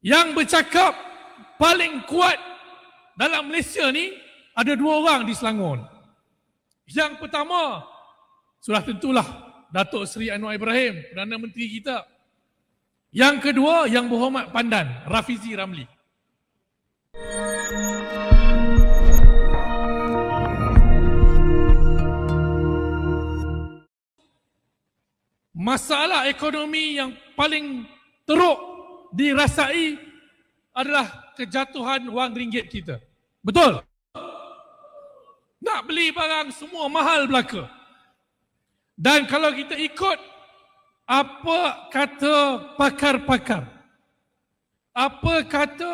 Yang bercakap paling kuat dalam Malaysia ni ada dua orang di Selangor. Yang pertama sudah tentulah Datuk Seri Anwar Ibrahim, Perdana Menteri kita. Yang kedua yang berhormat pandan Rafizi Ramli. Masalah ekonomi yang paling teruk dirasai adalah kejatuhan wang ringgit kita. Betul? Nak beli barang semua mahal belaka. Dan kalau kita ikut apa kata pakar-pakar, apa kata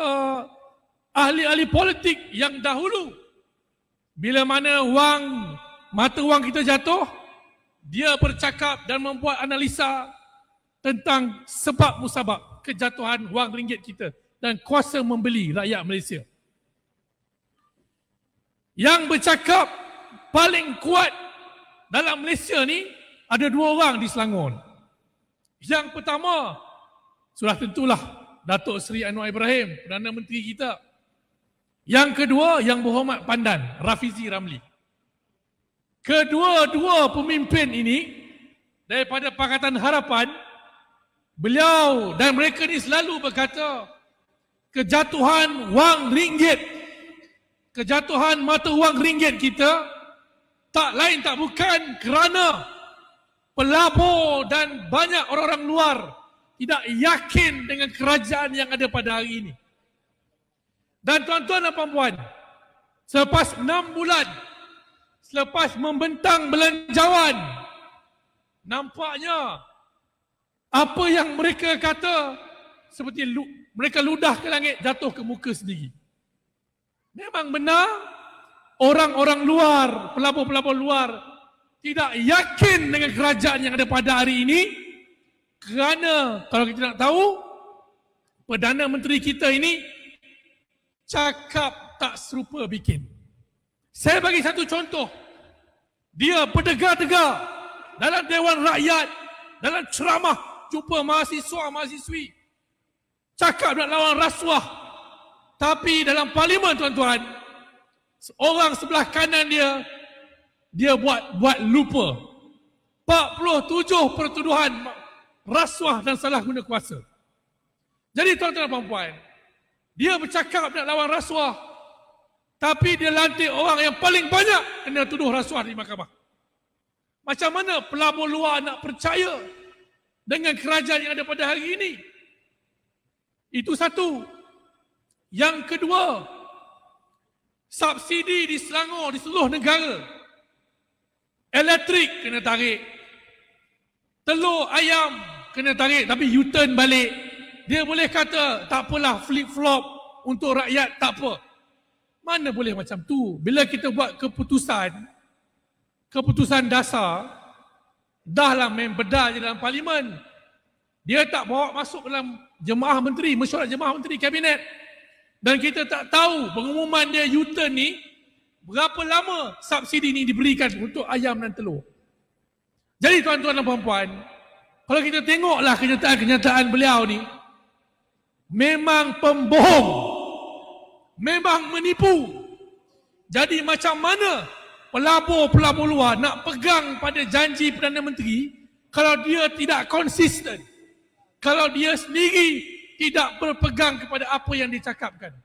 ahli-ahli politik yang dahulu bila mana wang mata wang kita jatuh dia bercakap dan membuat analisa tentang sebab musabab kejatuhan wang ringgit kita dan kuasa membeli rakyat Malaysia. Yang bercakap paling kuat dalam Malaysia ni ada dua orang di Selangor. Yang pertama sudah tentulah Datuk Seri Anwar Ibrahim, Perdana Menteri kita. Yang kedua yang berhormat pandan Rafizi Ramli. Kedua-dua pemimpin ini daripada Pakatan Harapan Beliau dan mereka ni selalu berkata kejatuhan wang ringgit kejatuhan mata wang ringgit kita tak lain tak bukan kerana pelabur dan banyak orang-orang luar tidak yakin dengan kerajaan yang ada pada hari ini. Dan tuan-tuan dan puan selepas enam bulan, selepas membentang belanjawan, nampaknya apa yang mereka kata seperti lu, mereka ludah ke langit jatuh ke muka sendiri memang benar orang-orang luar pelabur-pelabur luar tidak yakin dengan kerajaan yang ada pada hari ini kerana kalau kita nak tahu Perdana Menteri kita ini cakap tak serupa bikin. Saya bagi satu contoh. Dia berdegar-degar dalam Dewan Rakyat, dalam ceramah jumpa mahasiswa-mahasiswi cakap nak lawan rasuah tapi dalam parlimen tuan-tuan orang sebelah kanan dia dia buat buat lupa 47 pertuduhan rasuah dan salah guna kuasa jadi tuan-tuan dan puan-puan dia bercakap nak lawan rasuah tapi dia lantik orang yang paling banyak kena tuduh rasuah di mahkamah macam mana pelabur luar nak percaya dengan kerajaan yang ada pada hari ini. Itu satu. Yang kedua, subsidi di Selangor, di seluruh negara. Elektrik kena tarik. Telur ayam kena tarik tapi U-turn balik. Dia boleh kata, tak apalah flip-flop untuk rakyat, tak apa. Mana boleh macam tu? Bila kita buat keputusan, keputusan dasar, dahlah membedal di dalam parlimen. Dia tak bawa masuk dalam jemaah menteri, mesyuarat jemaah menteri kabinet. Dan kita tak tahu pengumuman dia U-turn ni berapa lama subsidi ni diberikan untuk ayam dan telur. Jadi tuan-tuan dan puan-puan, kalau kita tengoklah kenyataan-kenyataan beliau ni, memang pembohong, memang menipu. Jadi macam mana pelabur pelabur luar nak pegang pada janji Perdana Menteri kalau dia tidak konsisten kalau dia sendiri tidak berpegang kepada apa yang dicakapkan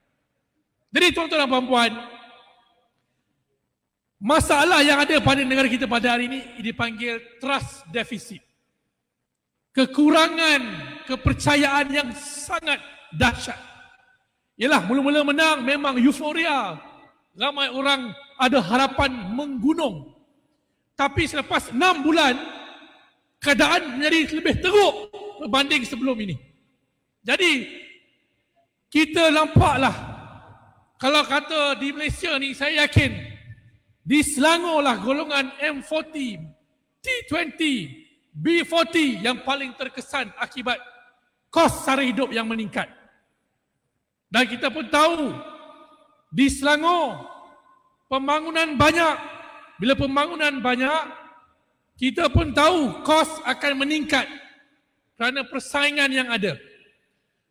jadi tuan-tuan dan puan-puan masalah yang ada pada negara kita pada hari ini dipanggil trust deficit kekurangan kepercayaan yang sangat dahsyat ialah mula-mula menang memang euforia ramai orang ada harapan menggunung. Tapi selepas enam bulan, keadaan menjadi lebih teruk berbanding sebelum ini. Jadi, kita nampaklah, kalau kata di Malaysia ni, saya yakin, di Selangor lah golongan M40, T20, B40 yang paling terkesan akibat kos sara hidup yang meningkat. Dan kita pun tahu, di Selangor, pembangunan banyak. Bila pembangunan banyak, kita pun tahu kos akan meningkat kerana persaingan yang ada.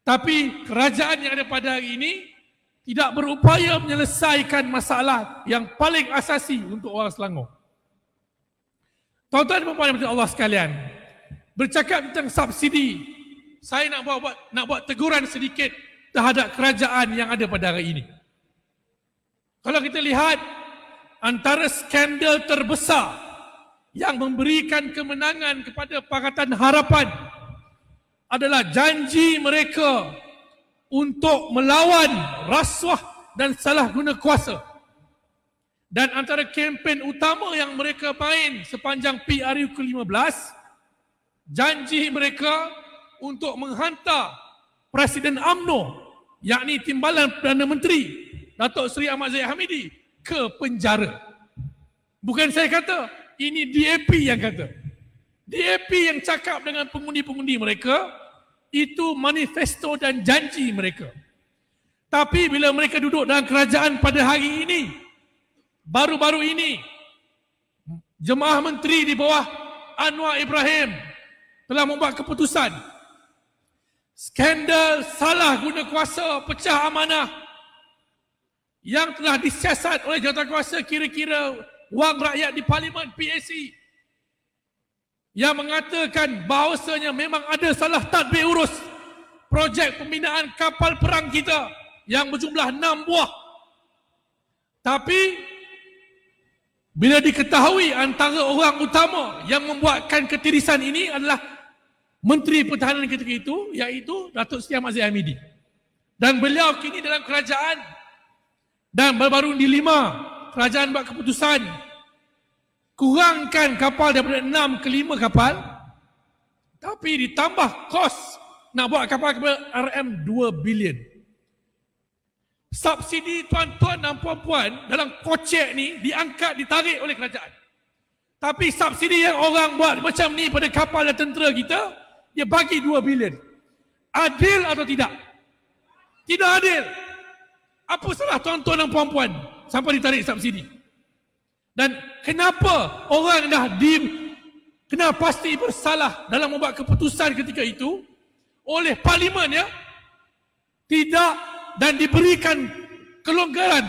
Tapi kerajaan yang ada pada hari ini tidak berupaya menyelesaikan masalah yang paling asasi untuk orang Selangor. Tuan-tuan dan puan-puan Allah sekalian, bercakap tentang subsidi, saya nak buat, buat nak buat teguran sedikit terhadap kerajaan yang ada pada hari ini. Kalau kita lihat antara skandal terbesar yang memberikan kemenangan kepada Pakatan Harapan adalah janji mereka untuk melawan rasuah dan salah guna kuasa. Dan antara kempen utama yang mereka main sepanjang PRU ke-15, janji mereka untuk menghantar Presiden AMNO, yakni Timbalan Perdana Menteri Datuk Seri Ahmad Zahid Hamidi ke penjara. Bukan saya kata, ini DAP yang kata. DAP yang cakap dengan pengundi-pengundi mereka, itu manifesto dan janji mereka. Tapi bila mereka duduk dalam kerajaan pada hari ini, baru-baru ini, jemaah menteri di bawah Anwar Ibrahim telah membuat keputusan skandal salah guna kuasa pecah amanah yang telah disiasat oleh kuasa kira-kira wang rakyat di parlimen PAC yang mengatakan bahawasanya memang ada salah tadbir urus projek pembinaan kapal perang kita yang berjumlah 6 buah tapi bila diketahui antara orang utama yang membuatkan ketirisan ini adalah Menteri Pertahanan ketika itu iaitu Datuk Seri Ahmad Zahid Hamidi dan beliau kini dalam kerajaan dan baru-baru di lima, kerajaan buat keputusan kurangkan kapal daripada enam ke lima kapal tapi ditambah kos nak buat kapal kepada RM2 bilion. Subsidi tuan-tuan dan puan-puan dalam kocek ni diangkat, ditarik oleh kerajaan. Tapi subsidi yang orang buat macam ni pada kapal dan tentera kita, dia bagi 2 bilion. Adil atau tidak? Tidak adil. Tidak adil. Apa salah tuan-tuan dan puan-puan sampai ditarik subsidi? Dan kenapa orang dah di kena pasti bersalah dalam membuat keputusan ketika itu oleh parlimen ya tidak dan diberikan kelonggaran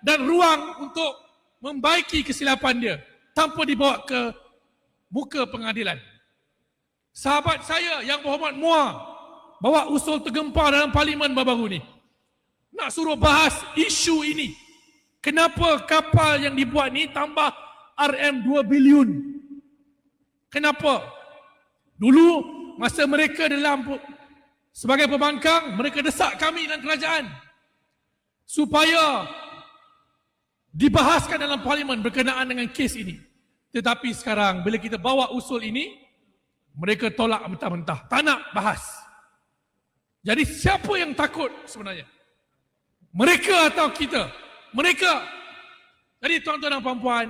dan ruang untuk membaiki kesilapan dia tanpa dibawa ke muka pengadilan. Sahabat saya yang berhormat Mua bawa usul tergempar dalam parlimen baru-baru ini nak suruh bahas isu ini. Kenapa kapal yang dibuat ni tambah RM2 bilion? Kenapa? Dulu masa mereka dalam sebagai pembangkang, mereka desak kami dan kerajaan supaya dibahaskan dalam parlimen berkenaan dengan kes ini. Tetapi sekarang bila kita bawa usul ini, mereka tolak mentah-mentah. Tak nak bahas. Jadi siapa yang takut sebenarnya? Mereka atau kita? Mereka. Jadi tuan-tuan dan puan-puan,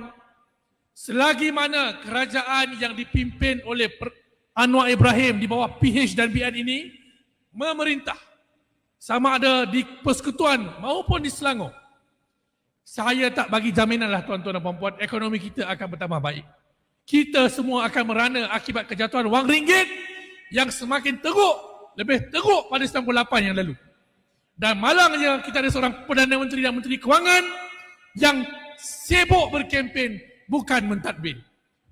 selagi mana kerajaan yang dipimpin oleh Anwar Ibrahim di bawah PH dan BN ini memerintah sama ada di persekutuan maupun di Selangor saya tak bagi jaminanlah tuan-tuan dan puan-puan ekonomi kita akan bertambah baik kita semua akan merana akibat kejatuhan wang ringgit yang semakin teruk lebih teruk pada 98 yang lalu dan malangnya kita ada seorang Perdana Menteri dan Menteri Kewangan yang sibuk berkempen bukan mentadbir.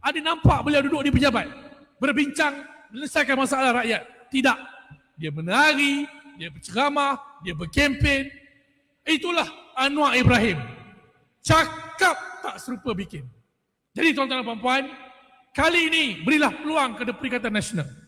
Ada nampak beliau duduk di pejabat berbincang menyelesaikan masalah rakyat. Tidak. Dia menari, dia berceramah, dia berkempen. Itulah Anwar Ibrahim. Cakap tak serupa bikin. Jadi tuan-tuan dan puan-puan, kali ini berilah peluang kepada Perikatan Nasional.